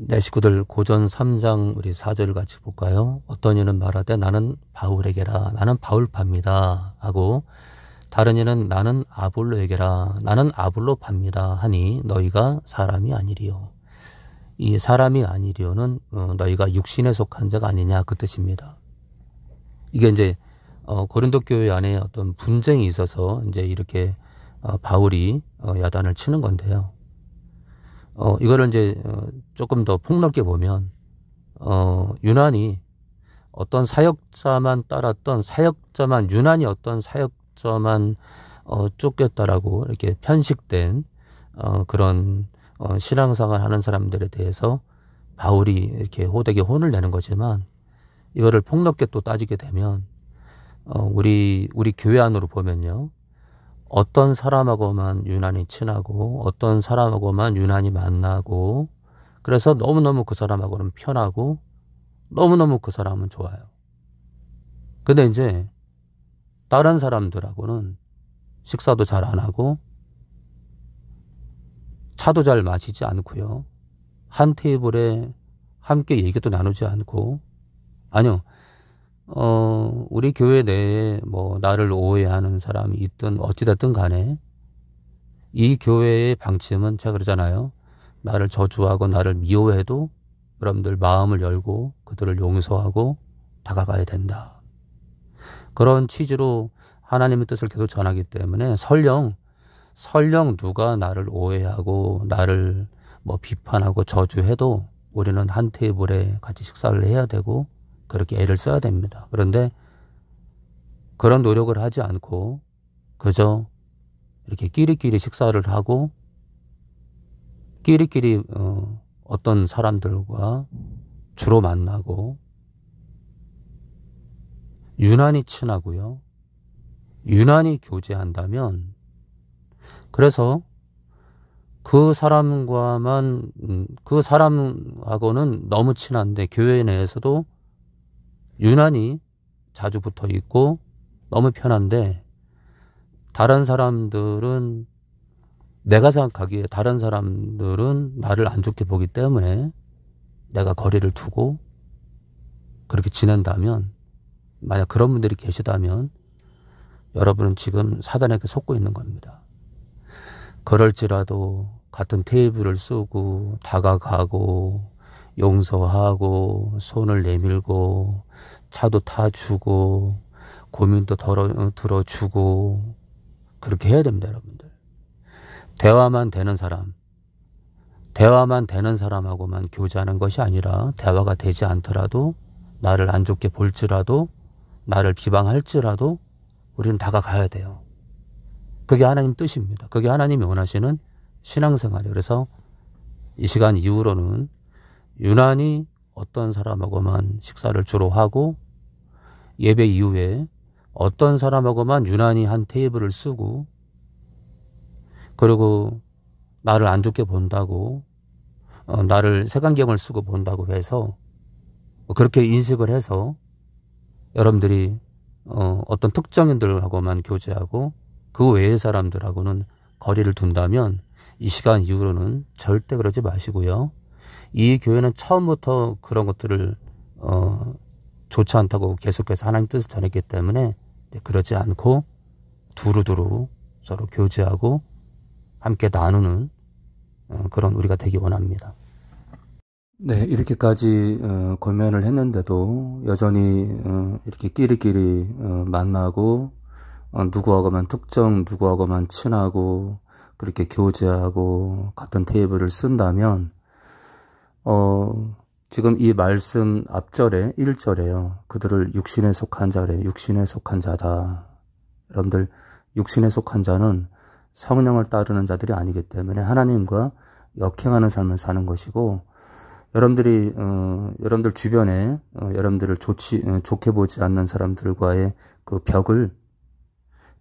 내 식구들 고전 3장 우리 4절을 같이 볼까요? 어떤 이는 말하되 나는 바울에게라 나는 바울파입니다 하고 다른 이는 나는 아볼로에게라 나는 아볼로 팝니다 하니 너희가 사람이 아니리요. 이 사람이 아니리요는 어, 너희가 육신에 속한 자가 아니냐 그 뜻입니다. 이게 이제 어, 고린도 교회 안에 어떤 분쟁이 있어서 이제 이렇게 어, 바울이 야단을 치는 건데요. 어, 이거를 이제 어, 조금 더 폭넓게 보면 어, 유난히 어떤 사역자만 따랐던 사역자만 유난히 어떤 사역자만 어, 쫓겼다라고 이렇게 편식된 어, 그런 어, 신앙상을 하는 사람들에 대해서 바울이 이렇게 호되게 혼을 내는 거지만 이거를 폭넓게 또 따지게 되면 어, 우리 우리 교회 안으로 보면요 어떤 사람하고만 유난히 친하고 어떤 사람하고만 유난히 만나고 그래서 너무너무 그 사람하고는 편하고 너무너무 그 사람은 좋아요. 근데 이제 다른 사람들하고는 식사도 잘 안 하고 차도 잘 마시지 않고요. 한 테이블에 함께 얘기도 나누지 않고 아니요. 어, 우리 교회 내에 뭐 나를 오해하는 사람이 있든 어찌됐든 간에 이 교회의 방침은 제가 그러잖아요. 나를 저주하고 나를 미워해도 여러분들 마음을 열고 그들을 용서하고 다가가야 된다. 그런 취지로 하나님의 뜻을 계속 전하기 때문에 설령 설령 누가 나를 오해하고 나를 뭐 비판하고 저주해도 우리는 한 테이블에 같이 식사를 해야 되고 그렇게 애를 써야 됩니다. 그런데 그런 노력을 하지 않고 그저 이렇게 끼리끼리 식사를 하고 끼리끼리 어, 어떤 사람들과 주로 만나고 유난히 친하고요. 유난히 교제한다면 그래서 그 사람과만 음, 그 사람하고는 너무 친한데 교회 내에서도 유난히 자주 붙어 있고 너무 편한데 다른 사람들은 내가 생각하기에 다른 사람들은 나를 안 좋게 보기 때문에 내가 거리를 두고 그렇게 지낸다면 만약 그런 분들이 계시다면 여러분은 지금 사단에게 속고 있는 겁니다. 그럴지라도 같은 테이블을 쓰고 다가가고 용서하고 손을 내밀고 차도 타주고 고민도 덜어, 어, 들어주고 그렇게 해야 됩니다 여러분들 대화만 되는 사람 대화만 되는 사람하고만 교제하는 것이 아니라 대화가 되지 않더라도 나를 안 좋게 볼지라도 나를 비방할지라도 우리는 다가가야 돼요 그게 하나님 뜻입니다 그게 하나님이 원하시는 신앙생활이에요 그래서 이 시간 이후로는 유난히 어떤 사람하고만 식사를 주로 하고 예배 이후에 어떤 사람하고만 유난히 한 테이블을 쓰고 그리고 나를 안 좋게 본다고 어, 나를 색안경을 쓰고 본다고 해서 뭐 그렇게 인식을 해서 여러분들이 어, 어떤 특정인들하고만 교제하고 그 외의 사람들하고는 거리를 둔다면 이 시간 이후로는 절대 그러지 마시고요. 이 교회는 처음부터 그런 것들을 어 좋지 않다고 계속해서 하나님 뜻을 전했기 때문에 그러지 않고 두루두루 서로 교제하고 함께 나누는 어, 그런 우리가 되기 원합니다. 네, 이렇게까지 고면을 어, 했는데도 여전히 어, 이렇게 끼리끼리 만나고 누구하고만 특정 누구하고만 친하고 그렇게 교제하고 같은 테이블을 쓴다면 어, 지금 이 말씀 앞절에 1절에요. 그들을 육신에 속한 자래, 육신에 속한 자다. 여러분들, 육신에 속한 자는 성령을 따르는 자들이 아니기 때문에 하나님과 역행하는 삶을 사는 것이고, 여러분들이, 어, 여러분들 주변에, 어, 여러분들을 좋지, 어, 좋게 보지 않는 사람들과의 그 벽을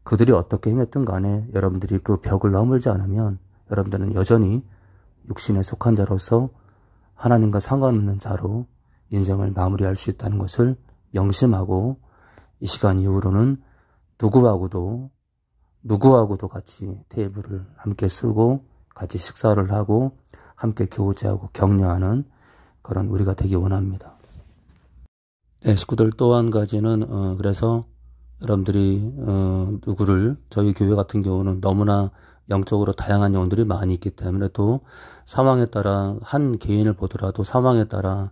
그들이 어떻게 행했든 간에 여러분들이 그 벽을 넘을지 않으면 여러분들은 여전히 육신에 속한 자로서 하나님과 상관없는 자로 인생을 마무리할 수 있다는 것을 명심하고 이 시간 이후로는 누구하고도 누구하고도 같이 테이블을 함께 쓰고 같이 식사를 하고 함께 교제하고 격려하는 그런 우리가 되기 원합니다. 네, 식구들 또 한 가지는 어, 그래서 여러분들이 어, 누구를 저희 교회 같은 경우는 너무나 영적으로 다양한 영혼들이 많이 있기 때문에 또 상황에 따라 한 개인을 보더라도 상황에 따라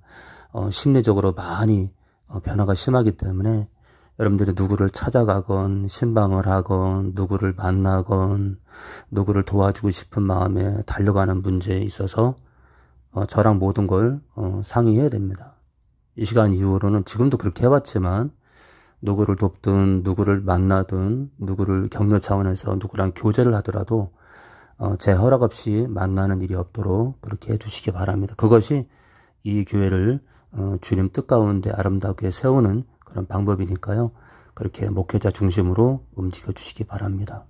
어, 심리적으로 많이 어, 변화가 심하기 때문에 여러분들이 누구를 찾아가건 신방을 하건 누구를 만나건 누구를 도와주고 싶은 마음에 달려가는 문제에 있어서 어, 저랑 모든 걸 어, 상의해야 됩니다. 이 시간 이후로는 지금도 그렇게 해봤지만 누구를 돕든 누구를 만나든 누구를 격려 차원에서 누구랑 교제를 하더라도 어, 제 허락 없이 만나는 일이 없도록 그렇게 해주시기 바랍니다. 그것이 이 교회를 어, 주님 뜻 가운데 아름답게 세우는 그런 방법이니까요. 그렇게 목회자 중심으로 움직여 주시기 바랍니다.